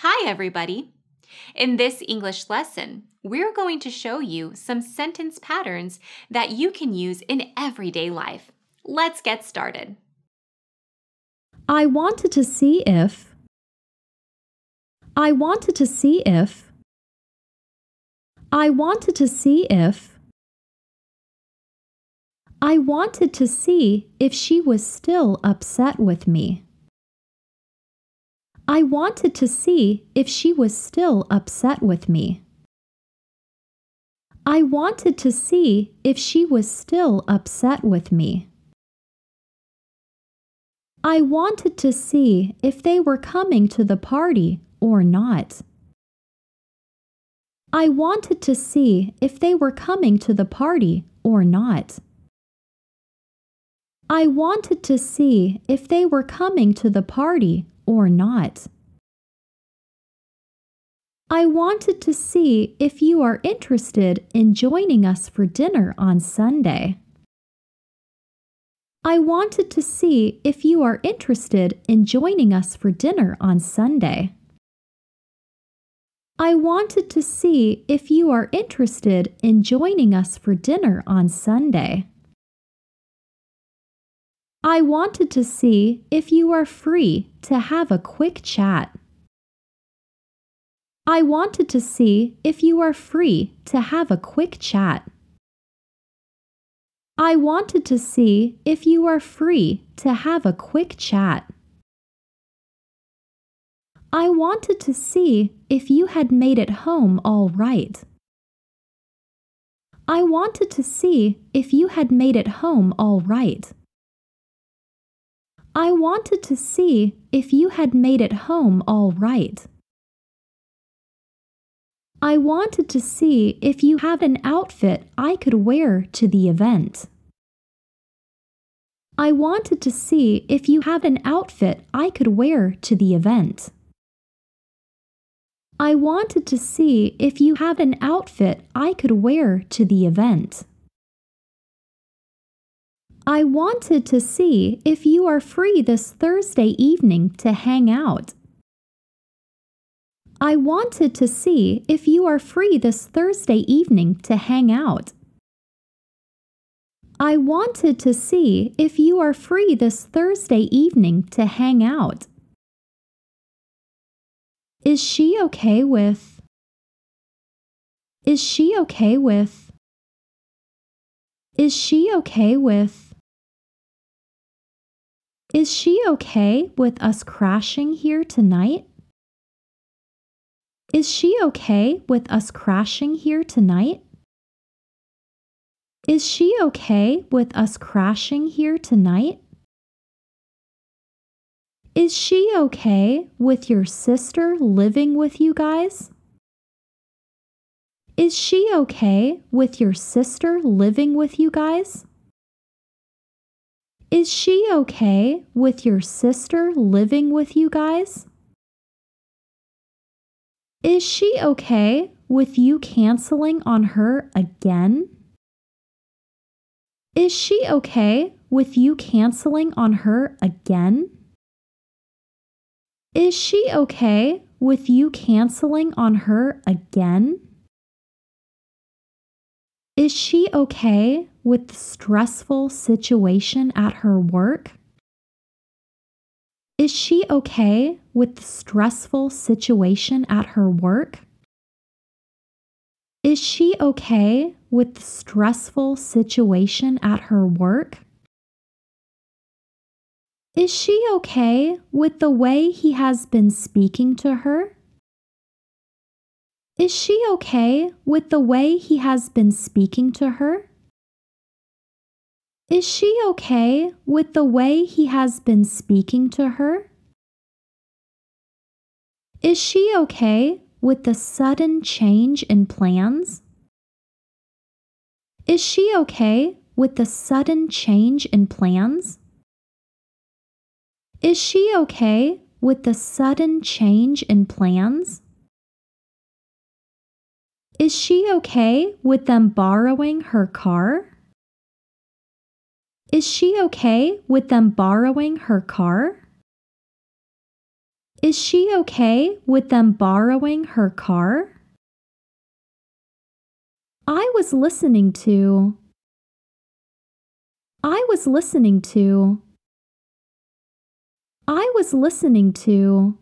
Hi, everybody. In this English lesson, we're going to show you some sentence patterns that you can use in everyday life. Let's get started. I wanted to see if. I wanted to see if. I wanted to see if. I wanted to see if she was still upset with me. I wanted to see if she was still upset with me. I wanted to see if she was still upset with me. I wanted to see if they were coming to the party or not. I wanted to see if they were coming to the party or not. I wanted to see if they were coming to the party or not. I wanted to see if you are interested in joining us for dinner on Sunday. I wanted to see if you are interested in joining us for dinner on Sunday. I wanted to see if you are interested in joining us for dinner on Sunday. I wanted to see if you are free to have a quick chat. I wanted to see if you are free to have a quick chat. I wanted to see if you are free to have a quick chat. I wanted to see if you had made it home all right. I wanted to see if you had made it home all right. I wanted to see if you had made it home all right. I wanted to see if you had an outfit I could wear to the event. I wanted to see if you had an outfit I could wear to the event. I wanted to see if you had an outfit I could wear to the event. I wanted to see if you are free this Thursday evening to hang out. I wanted to see if you are free this Thursday evening to hang out. I wanted to see if you are free this Thursday evening to hang out. Is she okay with? Is she okay with? Is she okay with? Is she okay with us crashing here tonight? Is she okay with us crashing here tonight? Is she okay with us crashing here tonight? Is she okay with your sister living with you guys? Is she okay with your sister living with you guys? Is she okay with your sister living with you guys? Is she okay with you canceling on her again? Is she okay with you canceling on her again? Is she okay with you canceling on her again? Is she okay with the stressful situation at her work? Is she okay with the stressful situation at her work? Is she okay with the stressful situation at her work? Is she okay with the way he has been speaking to her? Is she okay with the way he has been speaking to her? Is she okay with the way he has been speaking to her? Is she okay with the sudden change in plans? Is she okay with the sudden change in plans? Is she okay with the sudden change in plans? Is she okay with them borrowing her car? Is she okay with them borrowing her car? Is she okay with them borrowing her car? I was listening to. I was listening to. I was listening to.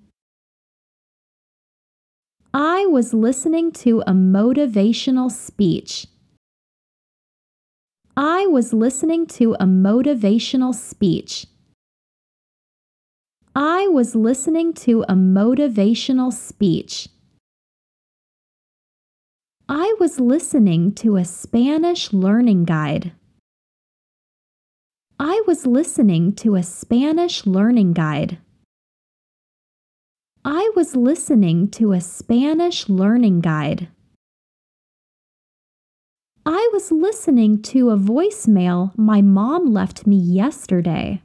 I was listening to a motivational speech. I was listening to a motivational speech. I was listening to a motivational speech. I was listening to a Spanish learning guide. I was listening to a Spanish learning guide. I was listening to a Spanish learning guide. I was listening to a voicemail my mom left me yesterday.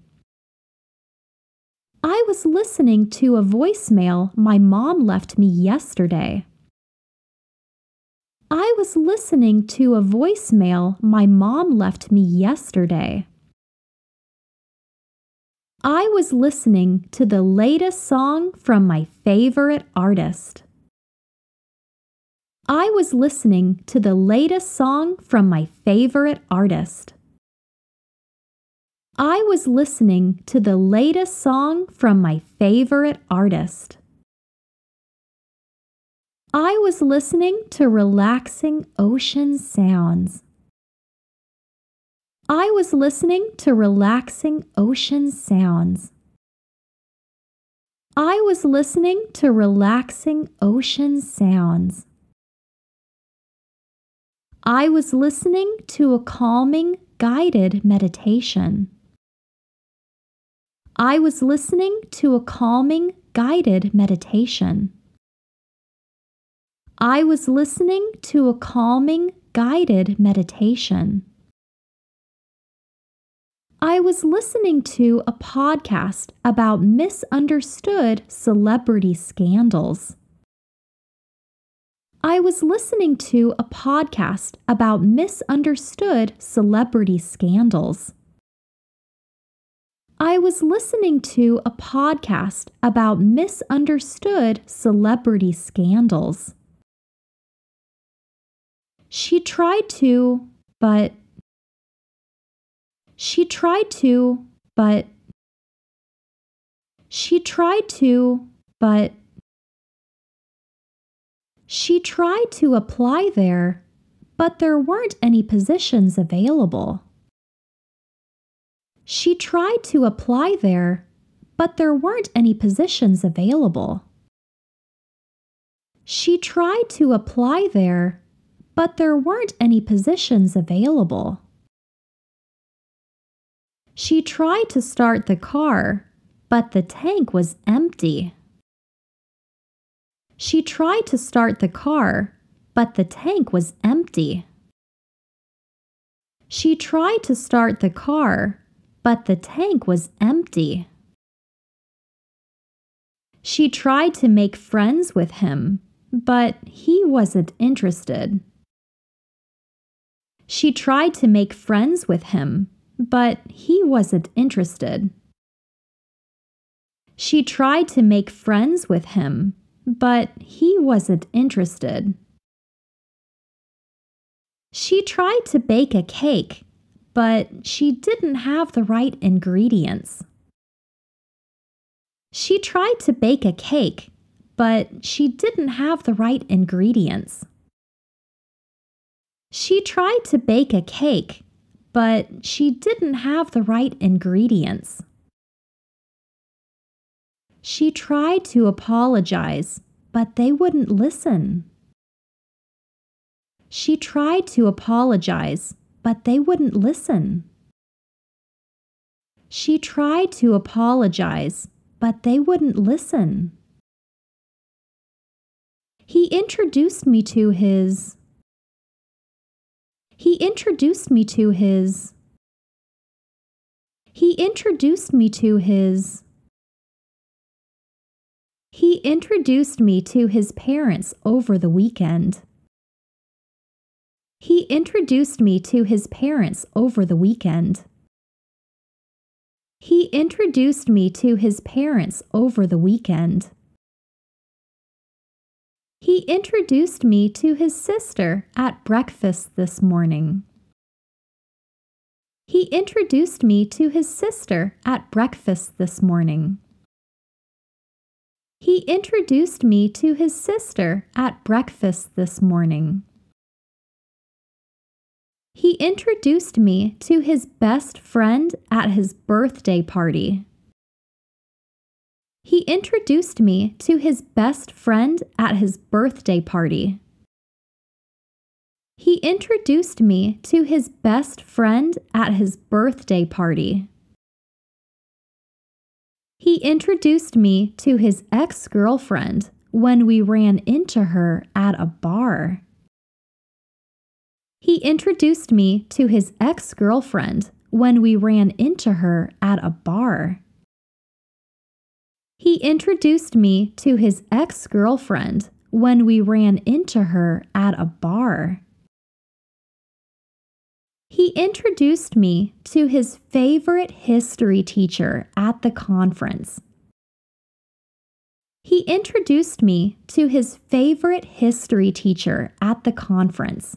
I was listening to a voicemail my mom left me yesterday. I was listening to a voicemail my mom left me yesterday. I was listening to the latest song from my favorite artist. I was listening to the latest song from my favorite artist. I was listening to the latest song from my favorite artist. I was listening to relaxing ocean sounds. I was listening to relaxing ocean sounds. I was listening to relaxing ocean sounds. I was listening to a calming guided meditation. I was listening to a calming guided meditation. I was listening to a calming guided meditation. I was listening to a podcast about misunderstood celebrity scandals. I was listening to a podcast about misunderstood celebrity scandals. I was listening to a podcast about misunderstood celebrity scandals. She tried to, but. She tried to, but. She tried to, but. She tried to apply there, but there weren't any positions available. She tried to apply there, but there weren't any positions available. She tried to apply there, but there weren't any positions available. She tried to start the car, but the tank was empty. She tried to start the car, but the tank was empty. She tried to start the car, but the tank was empty. She tried to make friends with him, but he wasn't interested. She tried to make friends with him, but he wasn't interested. She tried to make friends with him, but he wasn't interested. She tried to bake a cake, but she didn't have the right ingredients. She tried to bake a cake, but she didn't have the right ingredients. She tried to bake a cake, but she didn't have the right ingredients. She tried to apologize, but they wouldn't listen. She tried to apologize, but they wouldn't listen. She tried to apologize, but they wouldn't listen. He introduced me to his. He introduced me to his. He introduced me to his. He introduced me to his parents over the weekend. He introduced me to his parents over the weekend. He introduced me to his parents over the weekend. He introduced me to his sister at breakfast this morning. He introduced me to his sister at breakfast this morning. He introduced me to his sister at breakfast this morning. He introduced me to his best friend at his birthday party. He introduced me to his best friend at his birthday party. He introduced me to his best friend at his birthday party. He introduced me to his ex girlfriend when we ran into her at a bar. He introduced me to his ex girlfriend when we ran into her at a bar. He introduced me to his ex girlfriend when we ran into her at a bar. He introduced me to his favorite history teacher at the conference. He introduced me to his favorite history teacher at the conference.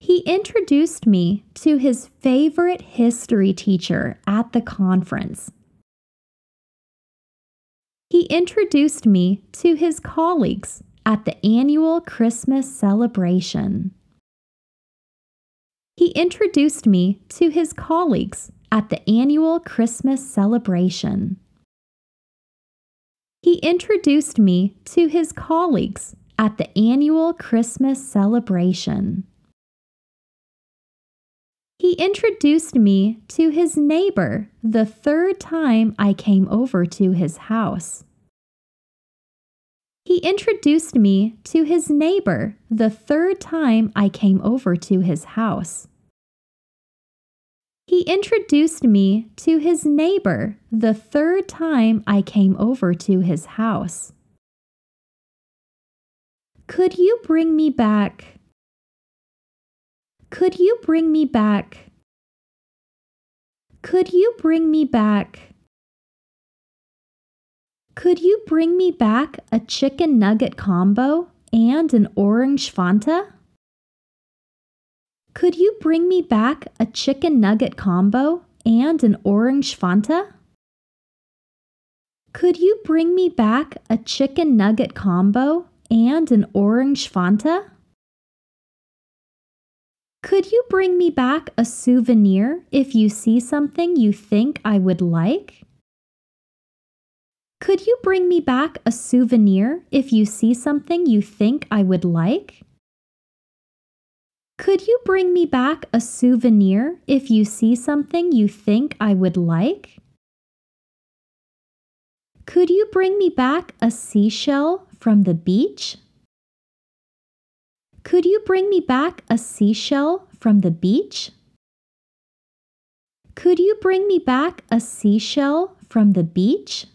He introduced me to his favorite history teacher at the conference. He introduced me to his colleagues at the annual Christmas celebration. He introduced me to his colleagues at the annual Christmas celebration. He introduced me to his colleagues at the annual Christmas celebration. He introduced me to his neighbor the third time I came over to his house. He introduced me to his neighbor the third time I came over to his house. He introduced me to his neighbor the third time I came over to his house. Could you bring me back? Could you bring me back? Could you bring me back? Could you bring me back a chicken nugget combo and an orange Fanta? Could you bring me back a chicken nugget combo and an orange Fanta? Could you bring me back a chicken nugget combo and an orange Fanta? Could you bring me back a souvenir if you see something you think I would like? Could you bring me back a souvenir if you see something you think I would like? Could you bring me back a souvenir if you see something you think I would like? Could you bring me back a seashell from the beach? Could you bring me back a seashell from the beach? Could you bring me back a seashell from the beach?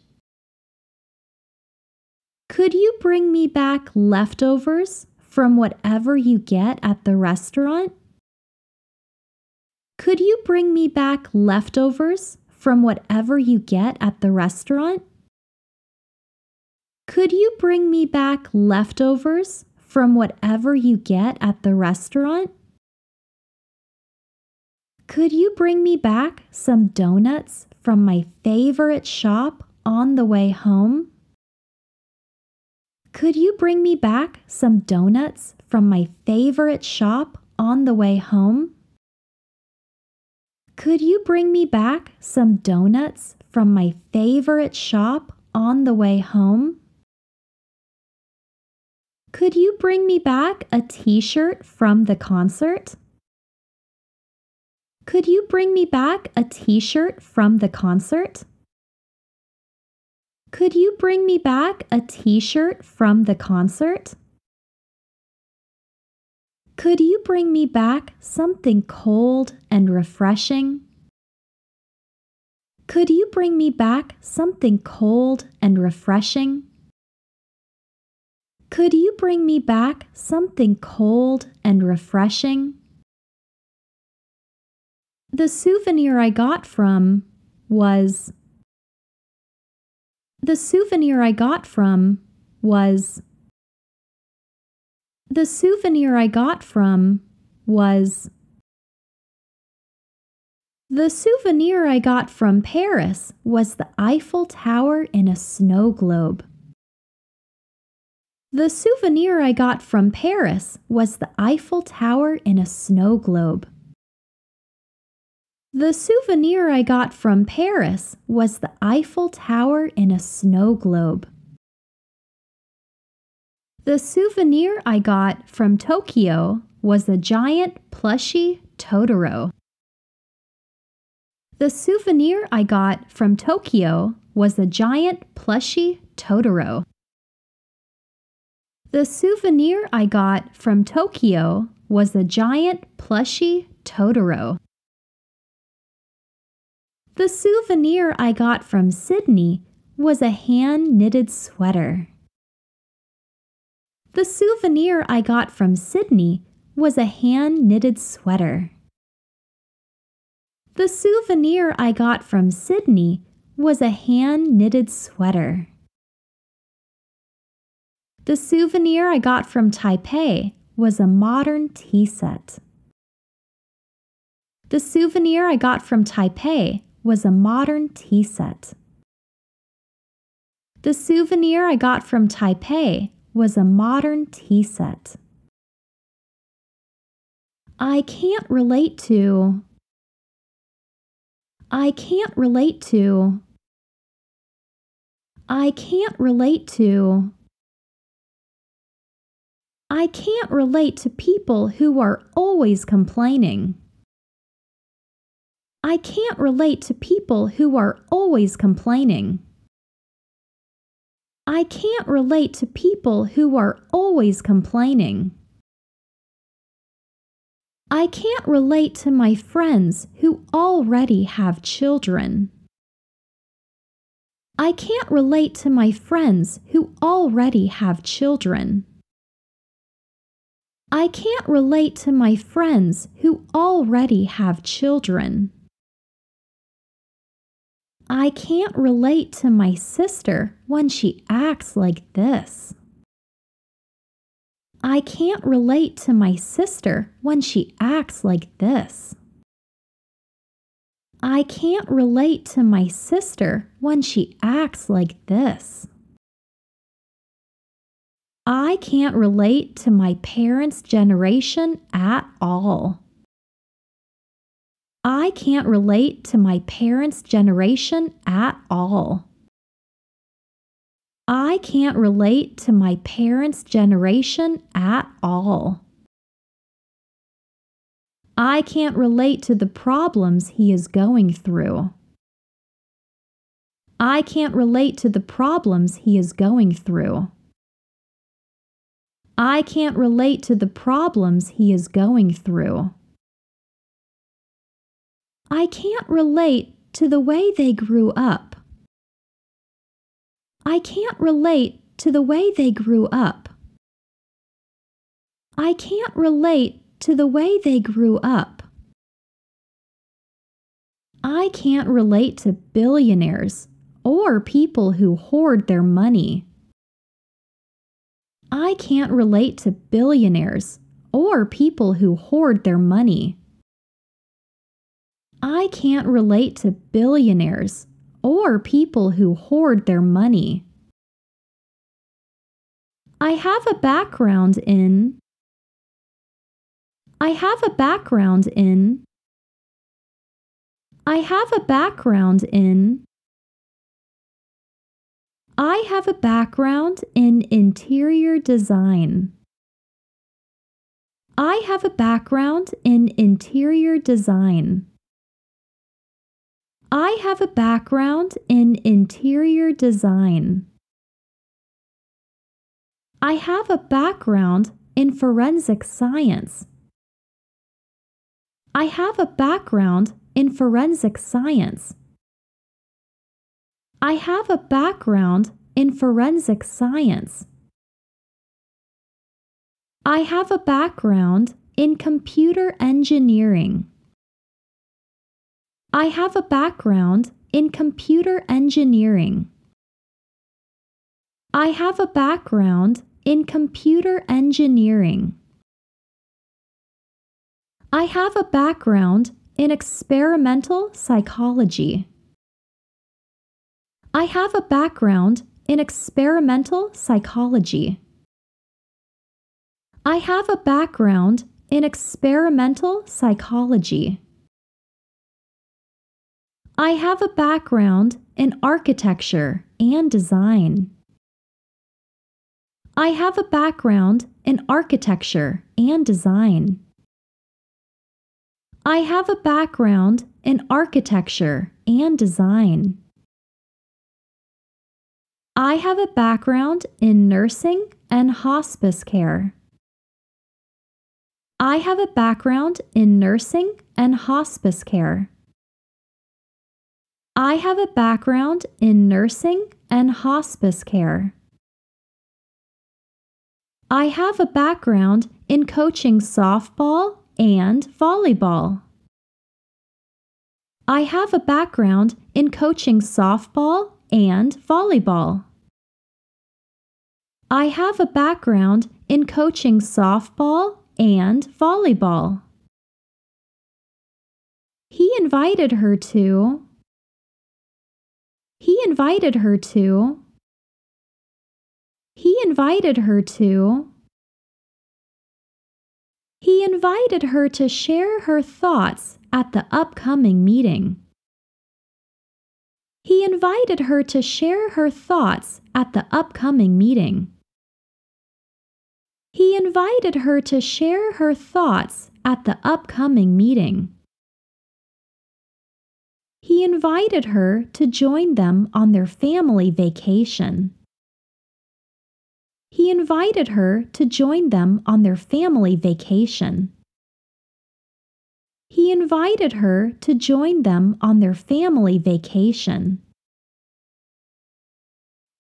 Could you bring me back leftovers from whatever you get at the restaurant? Could you bring me back leftovers from whatever you get at the restaurant? Could you bring me back leftovers from whatever you get at the restaurant? Could you bring me back some donuts from my favorite shop on the way home? Could you bring me back some donuts from my favorite shop on the way home? Could you bring me back some donuts from my favorite shop on the way home? Could you bring me back a t shirt from the concert? Could you bring me back a t shirt from the concert? Could you bring me back a t shirt from the concert? Could you bring me back something cold and refreshing? Could you bring me back something cold and refreshing? Could you bring me back something cold and refreshing? The souvenir I got from was the souvenir I got from was. The souvenir I got from was. The souvenir I got from Paris was the Eiffel Tower in a snow globe. The souvenir I got from Paris was the Eiffel Tower in a snow globe. The souvenir I got from Paris was the Eiffel Tower in a snow globe. The souvenir I got from Tokyo was a giant plushy Totoro. The souvenir I got from Tokyo was a giant plushy Totoro. The souvenir I got from Tokyo was a giant plushy Totoro. The souvenir I got from Sydney was a hand knitted sweater. The souvenir I got from Sydney was a hand knitted sweater. The souvenir I got from Sydney was a hand knitted sweater. The souvenir I got from Taipei was a modern tea set. The souvenir I got from Taipei was a modern tea set. The souvenir I got from Taipei was a modern tea set. I can't relate to. I can't relate to. I can't relate to. I can't relate to people who are always complaining. I can't relate to people who are always complaining. I can't relate to people who are always complaining. I can't relate to my friends who already have children. I can't relate to my friends who already have children. I can't relate to my friends who already have children. I can't relate to my sister when she acts like this. I can't relate to my sister when she acts like this. I can't relate to my sister when she acts like this. I can't relate to my parents' generation at all. I can't relate to my parents' generation at all. I can't relate to my parents' generation at all. I can't relate to the problems he is going through. I can't relate to the problems he is going through. I can't relate to the problems he is going through. I can't relate to the way they grew up. I can't relate to the way they grew up. I can't relate to the way they grew up. I can't relate to billionaires or people who hoard their money. I can't relate to billionaires or people who hoard their money. I can't relate to billionaires or people who hoard their money. I have a background in. I have a background in. I have a background in. I have a background in interior design. I have a background in interior design. I have a background in interior design. I have a background in forensic science. I have a background in forensic science. I have a background in forensic science. I have a background in computer engineering. I have a background in computer engineering. I have a background in computer engineering. I have a background in experimental psychology. I have a background in experimental psychology. I have a background in experimental psychology. I have a background in architecture and design. I have a background in architecture and design. I have a background in architecture and design. I have a background in nursing and hospice care. I have a background in nursing and hospice care. I have a background in nursing and hospice care. I have a background in coaching softball and volleyball. I have a background in coaching softball and volleyball. I have a background in coaching softball and volleyball. He invited her to he invited her to. He invited her to. He invited her to share her thoughts at the upcoming meeting. He invited her to share her thoughts at the upcoming meeting. He invited her to share her thoughts at the upcoming meeting he invited her to join them on their family vacation. He invited her to join them on their family vacation. He invited her to join them on their family vacation.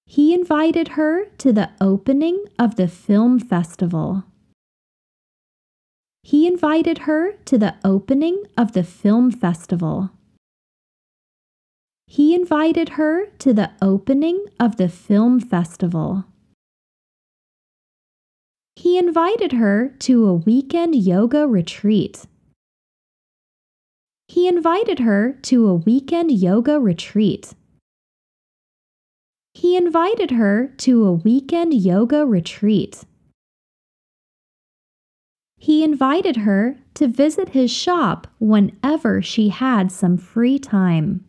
He invited her to the opening of the film festival. He invited her to the opening of the film festival invited her to the opening of the film festival. He invited her to a weekend yoga retreat. He invited her to a weekend yoga retreat. He invited her to a weekend yoga retreat. He invited her to visit his shop whenever she had some free time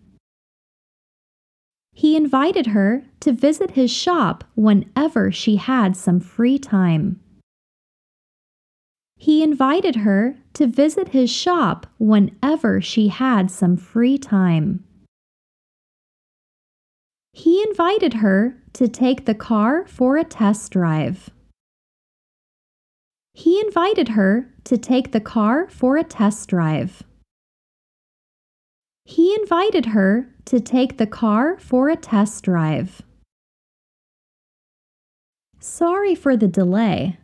he invited her to visit his shop whenever she had some free time. He invited her to visit his shop whenever she had some free time. He invited her to take the car for a test drive. He invited her to take the car for a test drive. He invited her to take the car for a test drive. Sorry for the delay.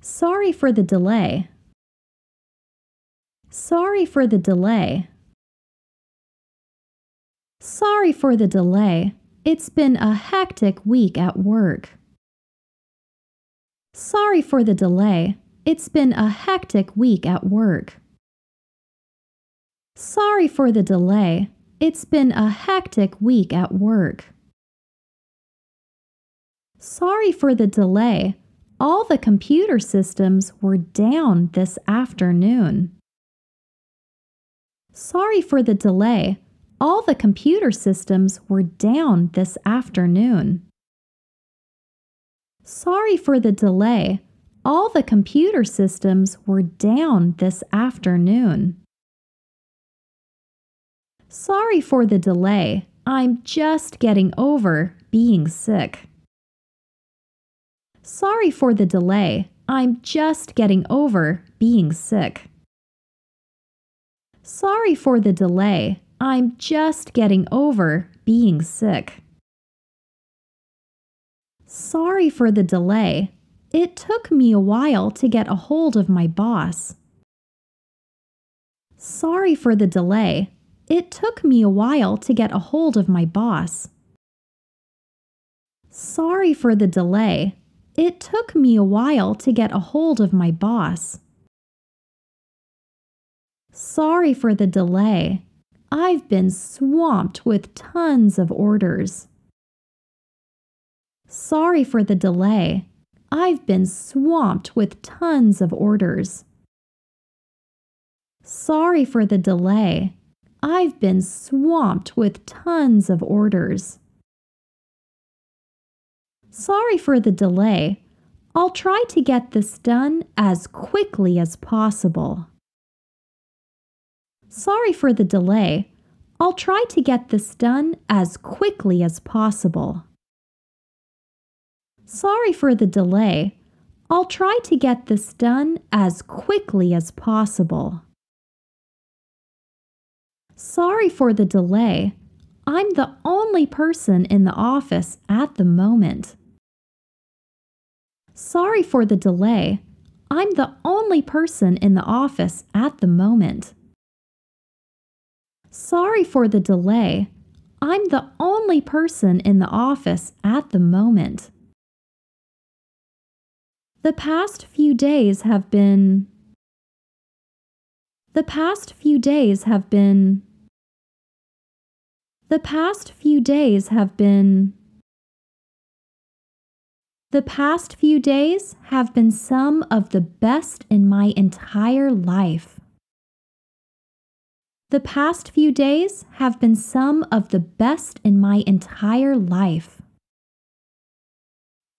Sorry for the delay. Sorry for the delay. Sorry for the delay. It's been a hectic week at work. Sorry for the delay. It's been a hectic week at work. Sorry for the delay. It's been a hectic week at work. Sorry for the delay. All the computer systems were down this afternoon. Sorry for the delay. All the computer systems were down this afternoon. Sorry for the delay. All the computer systems were down this afternoon. Sorry for the delay. I'm just getting over being sick. Sorry for the delay. I'm just getting over being sick. Sorry for the delay. I'm just getting over being sick. Sorry for the delay. It took me a while to get a hold of my boss. Sorry for the delay. It took me a while to get a hold of my boss. Sorry for the delay. It took me a while to get a hold of my boss. Sorry for the delay. I've been swamped with tons of orders. Sorry for the delay. I've been swamped with tons of orders. Sorry for the delay. I've been swamped with tons of orders. Sorry for the delay. I'll try to get this done as quickly as possible. Sorry for the delay. I'll try to get this done as quickly as possible. Sorry for the delay. I'll try to get this done as quickly as possible. Sorry for the delay. I'm the only person in the office at the moment. Sorry for the delay. I'm the only person in the office at the moment. Sorry for the delay. I'm the only person in the office at the moment. The past few days have been. The past few days have been. The past few days have been. The past few days have been some of the best in my entire life. The past few days have been some of the best in my entire life.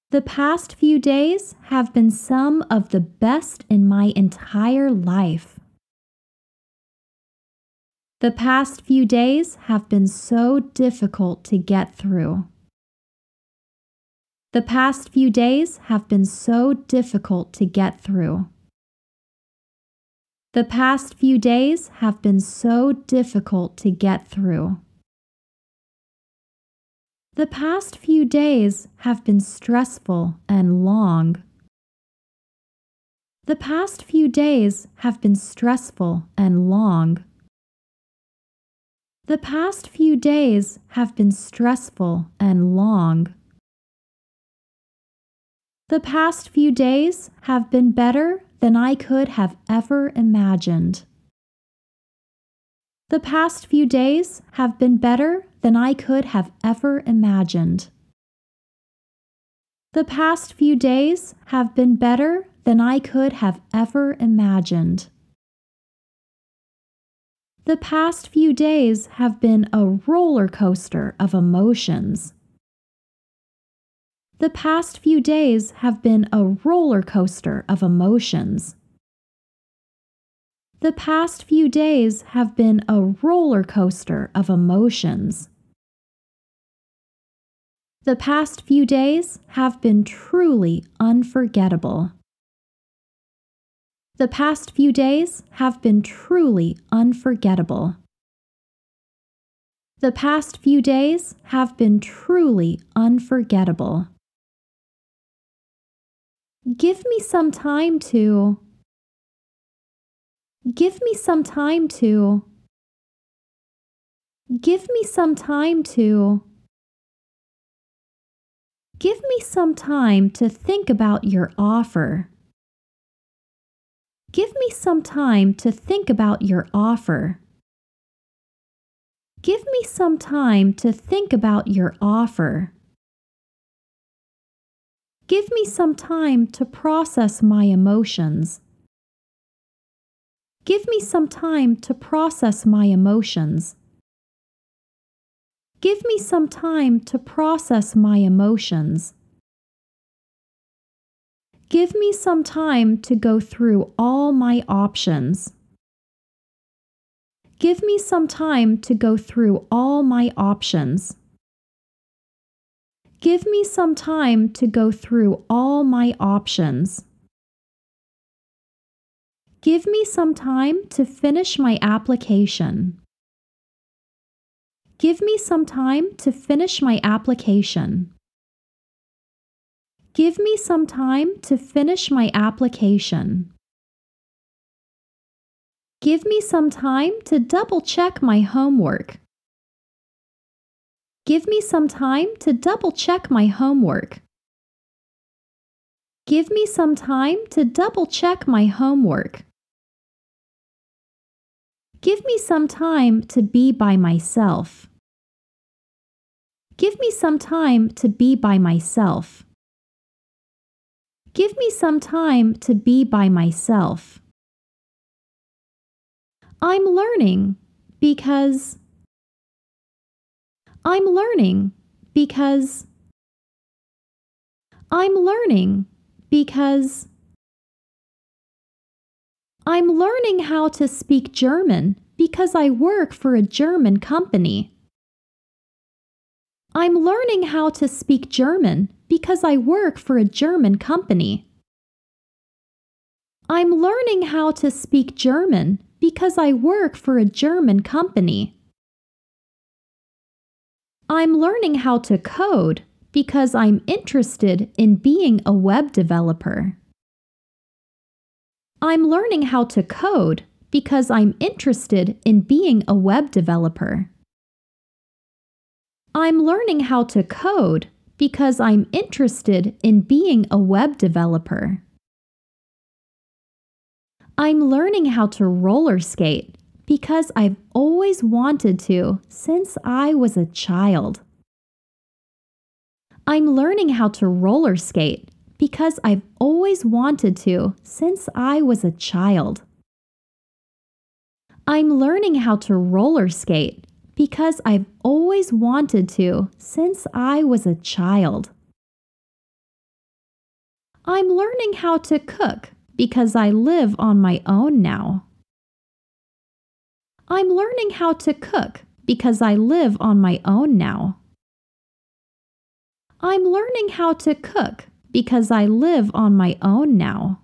The past few days have been some of the best in my entire life. The past few days have been so difficult to get through. The past few days have been so difficult to get through. The past few days have been so difficult to get through. The past few days have been stressful and long. The past few days have been stressful and long. The past few days have been stressful and long. The past few days have been better than I could have ever imagined. The past few days have been better than I could have ever imagined. The past few days have been better than I could have ever imagined. The past few days have been a roller coaster of emotions. The past few days have been a roller coaster of emotions. The past few days have been a roller coaster of emotions. The past few days have been truly unforgettable. The past few days have been truly unforgettable. The past few days have been truly unforgettable. Give me some time to. Give me some time to. Give me some time to. Give me some time to think about your offer. Give me some time to think about your offer. Give me some time to think about your offer. Give me some time to process my emotions. Give me some time to process my emotions. Give me some time to process my emotions. Give me some time to go through all my options. Give me some time to go through all my options. Give me some time to go through all my options. Give me some time to finish my application. Give me some time to finish my application. Give me some time to finish my application. Give me some time to double check my homework. Give me some time to double check my homework. Give me some time to double check my homework. Give me some time to be by myself. Give me some time to be by myself. Give me some time to be by myself. I'm learning because. I'm learning because. I'm learning because. I'm learning how to speak German because I work for a German company. I'm learning how to speak German because I work for a German company. I'm learning how to speak German because I work for a German company. I'm learning how to code because I'm interested in being a web developer. I'm learning how to code because I'm interested in being a web developer. I'm learning how to code because I'm interested in being a web developer. I'm learning how to roller skate because I've always wanted to since I was a child. I'm learning how to roller skate because I've always wanted to since I was a child. I'm learning how to roller skate because I've always wanted to since I was a child. I'm learning how to cook because I live on my own now. I'm learning how to cook because I live on my own now. I'm learning how to cook because I live on my own now.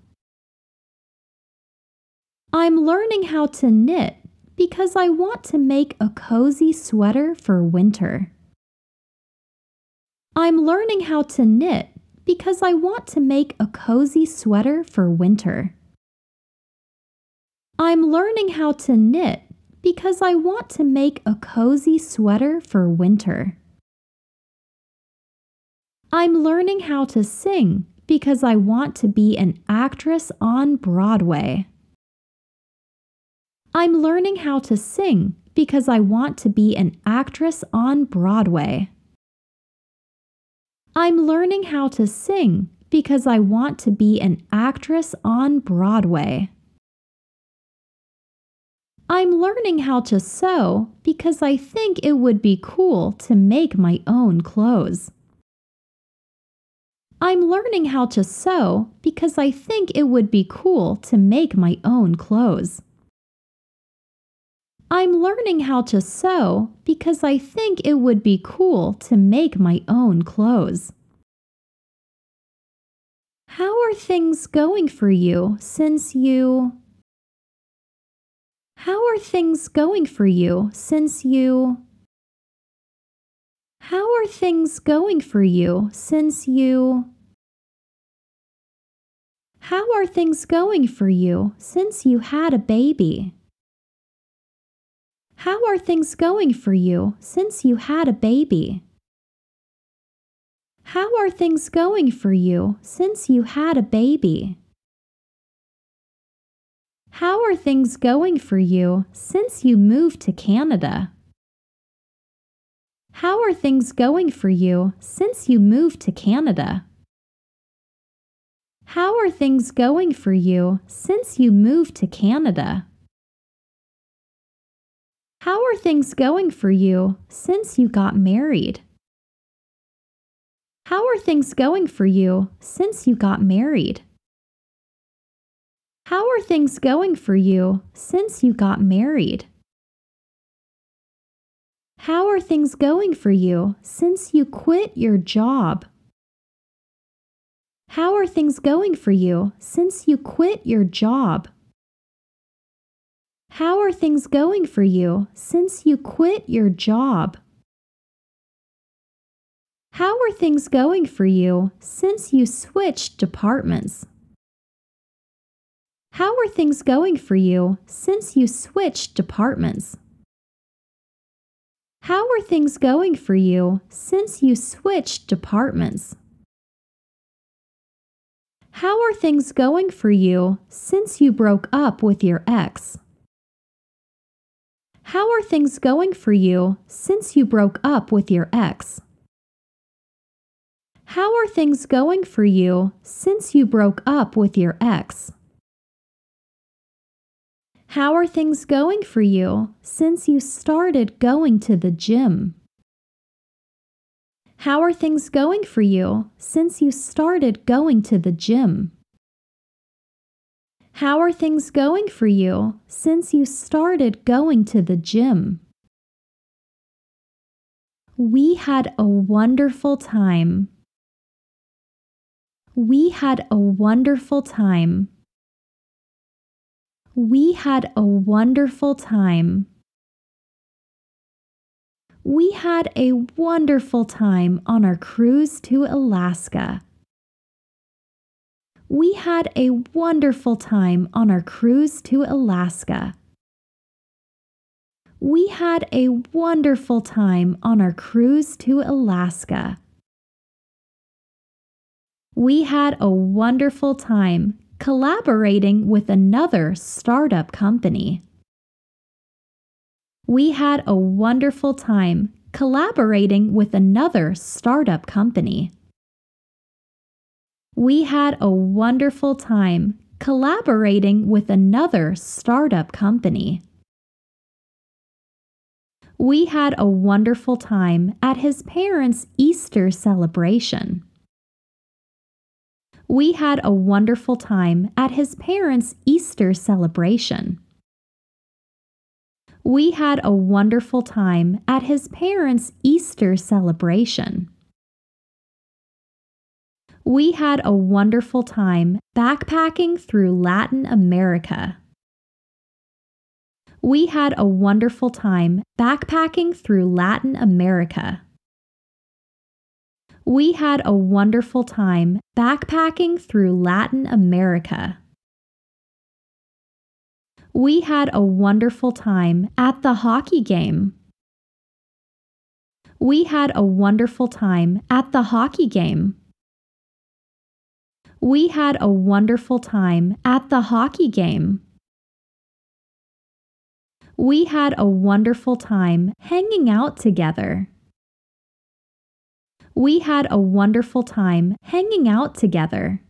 I'm learning how to knit because I want to make a cozy sweater for winter. I'm learning how to knit because I want to make a cozy sweater for winter. I'm learning how to knit because I want to make a cozy sweater for winter. I'm learning how to sing because I want to be an actress on Broadway. I'm learning how to sing because I want to be an actress on Broadway. I'm learning how to sing because I want to be an actress on Broadway. I'm learning how to sew because I think it would be cool to make my own clothes. I'm learning how to sew because I think it would be cool to make my own clothes. I'm learning how to sew because I think it would be cool to make my own clothes. How are things going for you since you? How are things going for you since you? How are things going for you since you? How are things going for you since you had a baby? How are things going for you since you had a baby? How are things going for you since you had a baby? How are things going for you since you moved to Canada? How are things going for you since you moved to Canada? How are things going for you since you moved to Canada? How are things going for you since you got married? How are things going for you since you got married? How are things going for you since you got married? How are things going for you since you quit your job? How are things going for you since you quit your job? How are things going for you since you quit your job? How are things going for you since you switched departments? How are things going for you since you switched departments? How are things going for you since you switched departments? How are things going for you since you broke up with your ex? How are things going for you since you broke up with your ex? How are things going for you since you broke up with your ex? How are things going for you since you started going to the gym? How are things going for you since you started going to the gym? How are things going for you since you started going to the gym? We had a wonderful time. We had a wonderful time. We had a wonderful time. We had a wonderful time on our cruise to Alaska we had a wonderful time on our cruise to Alaska. We had a wonderful time on our cruise to Alaska. We had a wonderful time collaborating with another startup company. We had a wonderful time collaborating with another startup company we had a wonderful time collaborating with another startup company. We had a wonderful time at his parents' Easter celebration. We had a wonderful time at his parents' Easter celebration. We had a wonderful time at his parents' Easter celebration. We had a wonderful time backpacking through Latin America. We had a wonderful time backpacking through Latin America. We had a wonderful time backpacking through Latin America. We had a wonderful time at the hockey game. We had a wonderful time at the hockey game we had a wonderful time at the hockey game. We had a wonderful time hanging out together. We had a wonderful time hanging out together.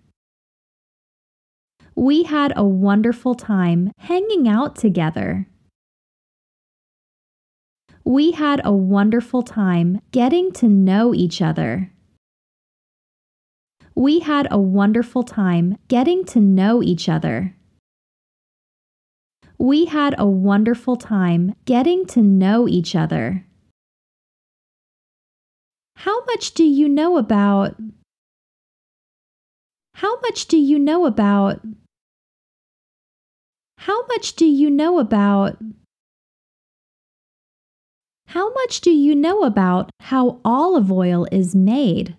We had a wonderful time hanging out together. We had a wonderful time getting to know each other. We had a wonderful time getting to know each other. We had a wonderful time getting to know each other. How much do you know about? How much do you know about? How much do you know about? How much do you know about how olive oil is made?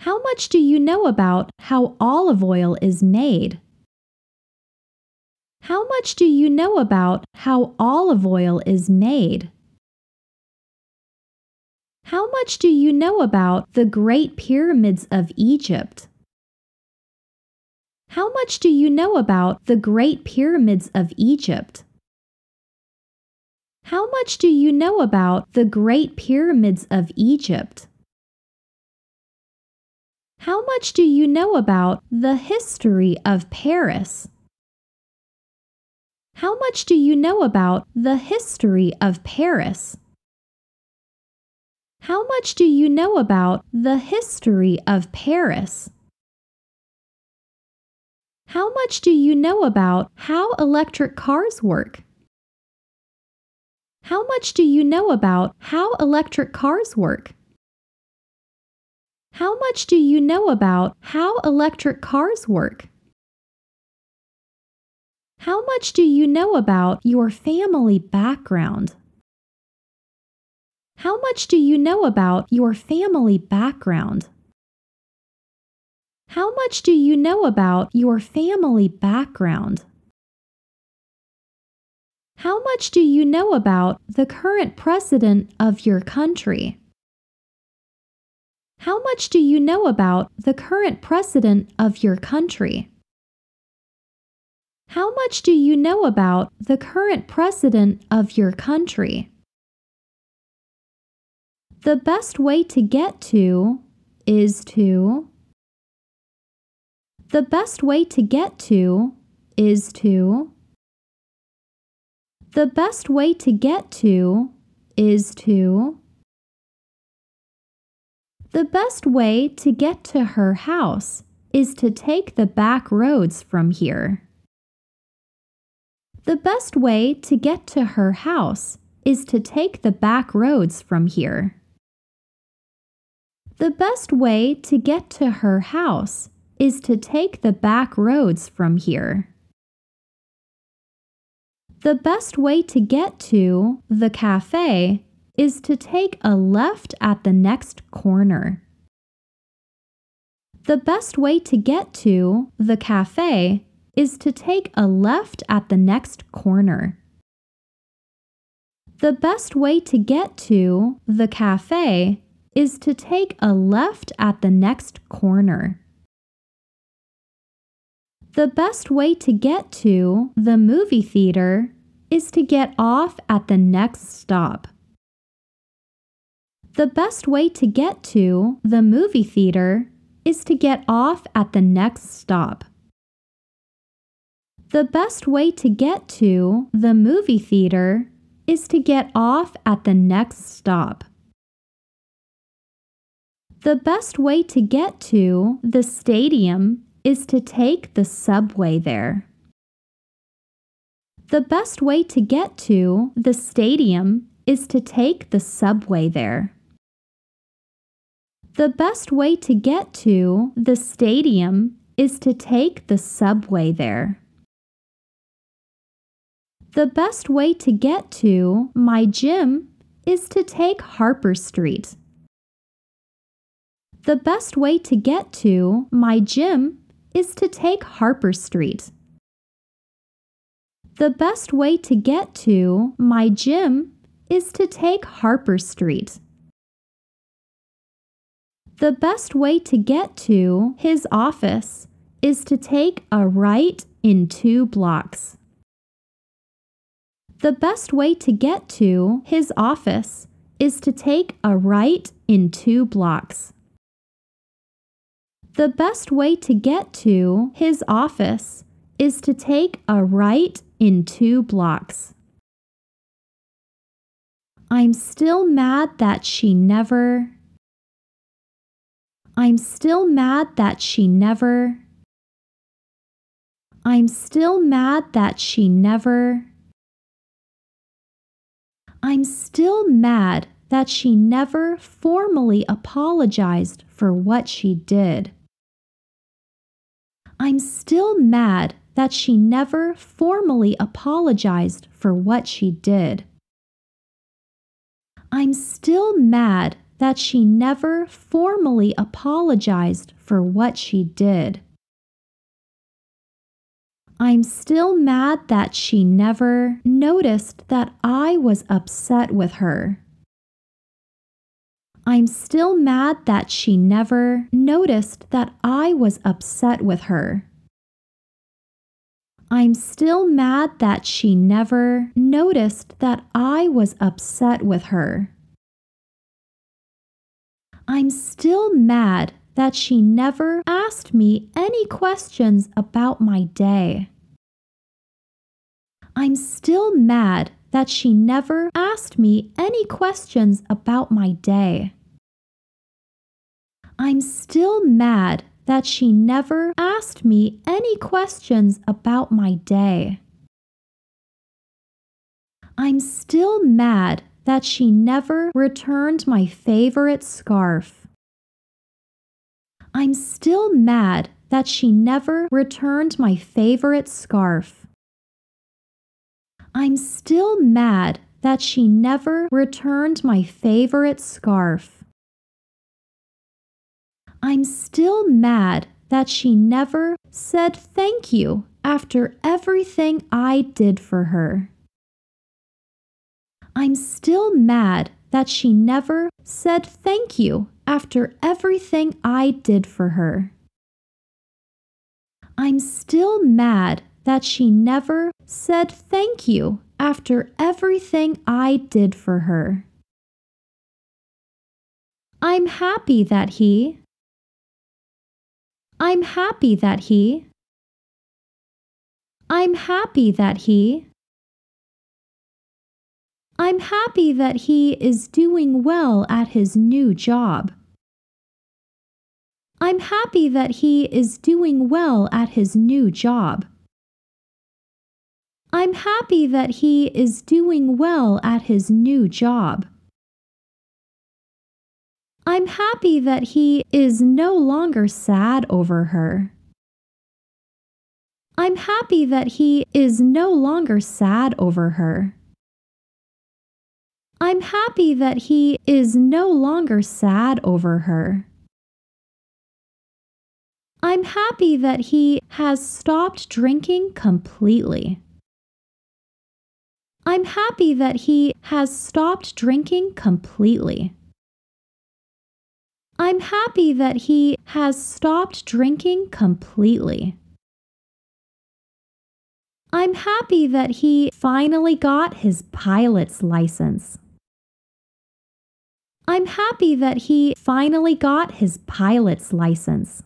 How much do you know about how olive oil is made? How much do you know about how olive oil is made? How much do you know about the Great Pyramids of Egypt? How much do you know about the Great Pyramids of Egypt? How much do you know about the Great Pyramids of Egypt? How much do you know about the history of Paris? How much do you know about the history of Paris? How much do you know about the history of Paris? How much do you know about how electric cars work? How much do you know about how electric cars work? How much do you know about how electric cars work? How much do you know about your family background? How much do you know about your family background? How much do you know about your family background? How much do you know about the current president of your country? How much do you know about the current president of your country? How much do you know about the current president of your country? The best way to get to is to. The best way to get to is to. The best way to get to is to. The best way to get to her house is to take the back roads from here. The best way to get to her house is to take the back roads from here. The best way to get to her house is to take the back roads from here. The best way to get to the cafe is to take a left at the next corner. The best way to get to the cafe is to take a left at the next corner. The best way to get to the cafe is to take a left at the next corner. The best way to get to the movie theater is to get off at the next stop. The best way to get to the movie theater is to get off at the next stop. The best way to get to the movie theater is to get off at the next stop. The best way to get to the stadium is to take the subway there. The best way to get to the stadium is to take the subway there. The best way to get to the stadium is to take the subway there. The best way to get to my gym is to take Harper Street. The best way to get to my gym is to take Harper Street. The best way to get to my gym is to take Harper Street. The best way to get to his office is to take a right in two blocks. The best way to get to his office is to take a right in two blocks. The best way to get to his office is to take a right in two blocks. I'm still mad that she never I'm still mad that she never. I'm still mad that she never. I'm still mad that she never formally apologized for what she did. I'm still mad that she never formally apologized for what she did. I'm still mad that she never formally apologized for what she did. I'm still mad that she never noticed that I was upset with her. I'm still mad that she never noticed that I was upset with her. I'm still mad that she never noticed that I was upset with her. I'm still mad that she never asked me any questions about my day. I'm still mad that she never asked me any questions about my day. I'm still mad that she never asked me any questions about my day. I'm still mad that she never returned my favorite scarf. I'm still mad that she never returned my favorite scarf. I'm still mad that she never returned my favorite scarf. I'm still mad that she never said thank you after everything I did for her. I'm still mad that she never said thank you after everything I did for her. I'm still mad that she never said thank you after everything I did for her. I'm happy that he. I'm happy that he. I'm happy that he. I'm happy that he is doing well at his new job. I'm happy that he is doing well at his new job. I'm happy that he is doing well at his new job. I'm happy that he is no longer sad over her. I'm happy that he is no longer sad over her. I'm happy that he is no longer sad over her. I'm happy that he has stopped drinking completely. I'm happy that he has stopped drinking completely. I'm happy that he has stopped drinking completely. I'm happy that he finally got his pilot's license. I'm happy that he finally got his pilot's license.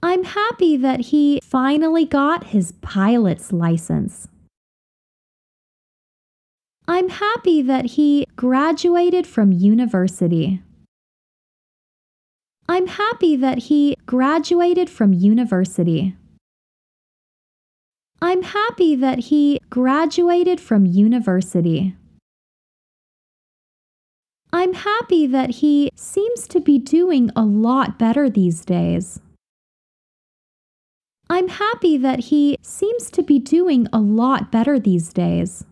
I'm happy that he finally got his pilot's license. I'm happy that he graduated from university. I'm happy that he graduated from university. I'm happy that he graduated from university. I'm happy that he seems to be doing a lot better these days. I'm happy that he seems to be doing a lot better these days.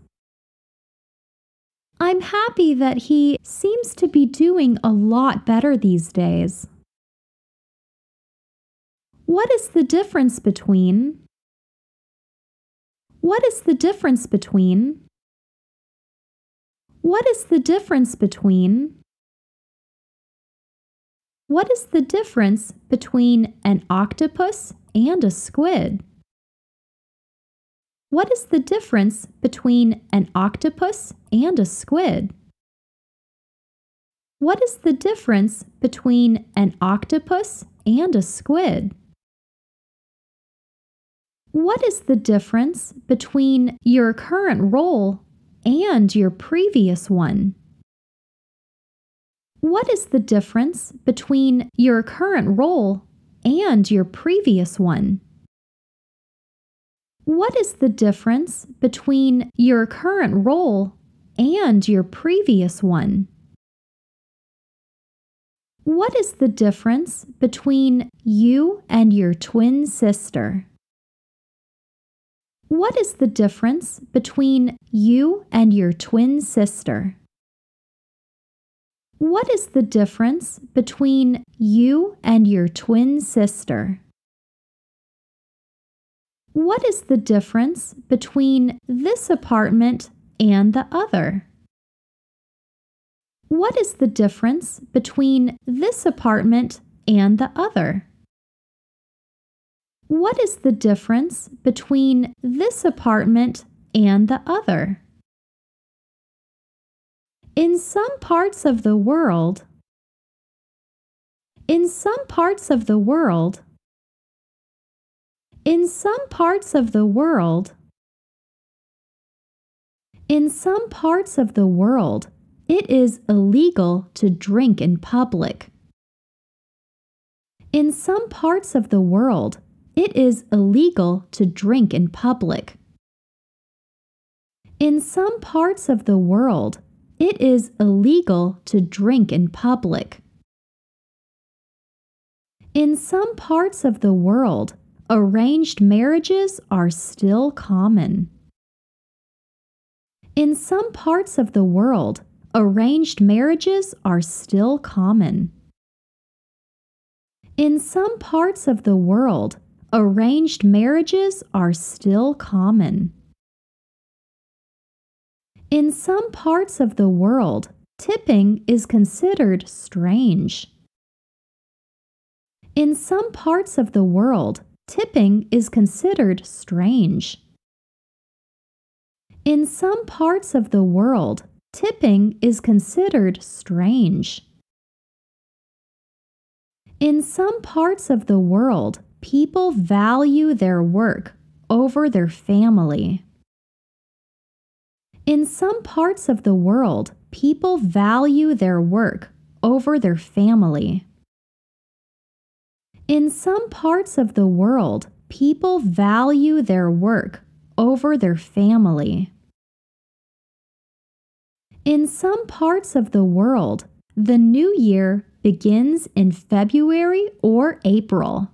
I'm happy that he seems to be doing a lot better these days. What is the difference between? What is the difference between? What is the difference between What is the difference between an octopus and a squid? What is the difference between an octopus and a squid? What is the difference between an octopus and a squid? What is the difference between your current role and your previous one. What is the difference between your current role and your previous one? What is the difference between your current role and your previous one? What is the difference between you and your twin sister? What is the difference between you and your twin sister? What is the difference between you and your twin sister? What is the difference between this apartment and the other? What is the difference between this apartment and the other? What is the difference between this apartment and the other? In some parts of the world, in some parts of the world, in some parts of the world, in some parts of the world, it is illegal to drink in public. In some parts of the world, it is illegal to drink in public. In some parts of the world, it is illegal to drink in public. In some parts of the world, arranged marriages are still common. In some parts of the world, arranged marriages are still common. In some parts of the world, Arranged marriages are still common. In some parts of the world, tipping is considered strange. In some parts of the world, tipping is considered strange. In some parts of the world, tipping is considered strange. In some parts of the world, people value their work over their family. In some parts of the world, people value their work over their family. In some parts of the world, people value their work over their family. In some parts of the world, the new year begins in February or April.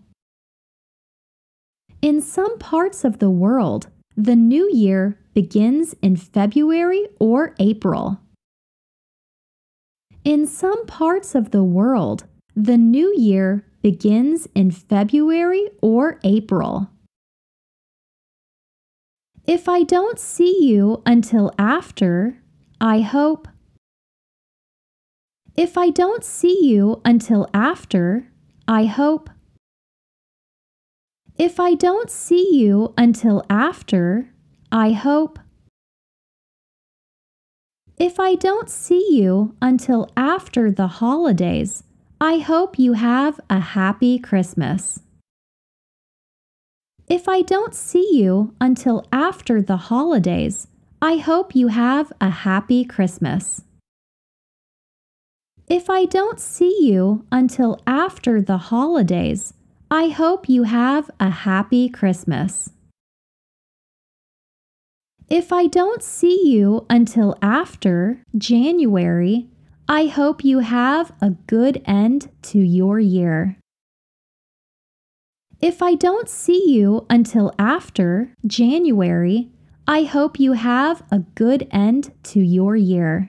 In some parts of the world, the new year begins in February or April. In some parts of the world, the new year begins in February or April. If I don't see you until after, I hope. If I don't see you until after, I hope. If I don't see you until after, I hope. If I don't see you until after the holidays, I hope you have a happy Christmas. If I don't see you until after the holidays, I hope you have a happy Christmas. If I don't see you until after the holidays, I hope you have a happy Christmas. If I don't see you until after January, I hope you have a good end to your year. If I don't see you until after January, I hope you have a good end to your year.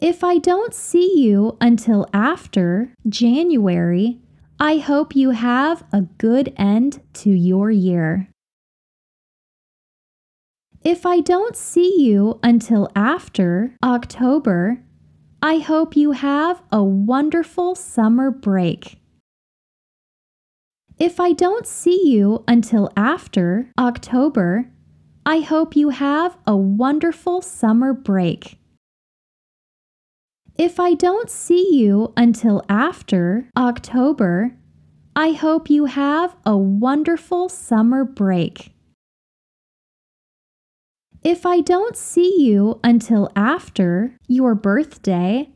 If I don't see you until after January, I hope you have a good end to your year. If I don't see you until after October, I hope you have a wonderful summer break. If I don't see you until after October, I hope you have a wonderful summer break. If I don't see you until after October, I hope you have a wonderful summer break. If I don't see you until after your birthday,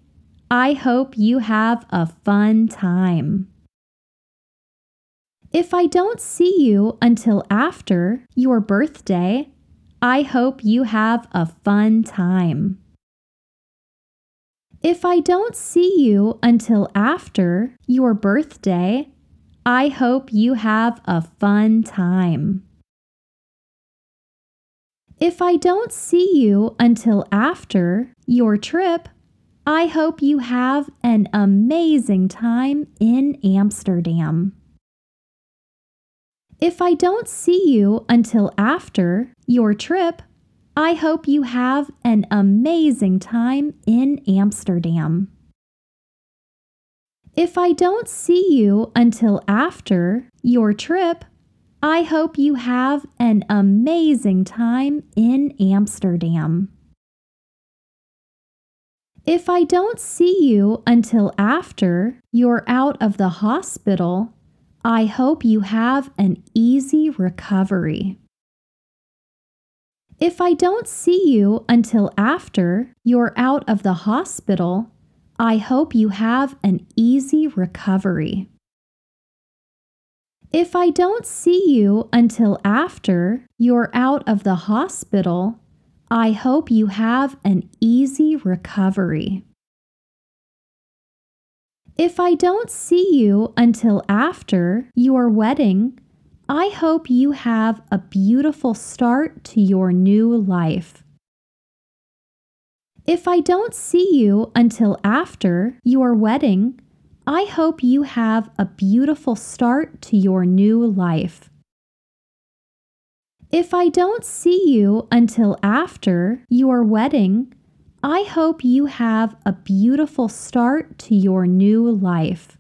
I hope you have a fun time. If I don't see you until after your birthday, I hope you have a fun time. If I don't see you until after your birthday, I hope you have a fun time. If I don't see you until after your trip, I hope you have an amazing time in Amsterdam. If I don't see you until after your trip, I hope you have an amazing time in Amsterdam. If I don't see you until after your trip, I hope you have an amazing time in Amsterdam. If I don't see you until after you're out of the hospital, I hope you have an easy recovery. If I don't see you until after you're out of the hospital, I hope you have an easy recovery. If I don't see you until after you're out of the hospital, I hope you have an easy recovery. If I don't see you until after your wedding, I hope you have a beautiful start to your new life. If I don't see you until after your wedding, I hope you have a beautiful start to your new life. If I don't see you until after your wedding, I hope you have a beautiful start to your new life.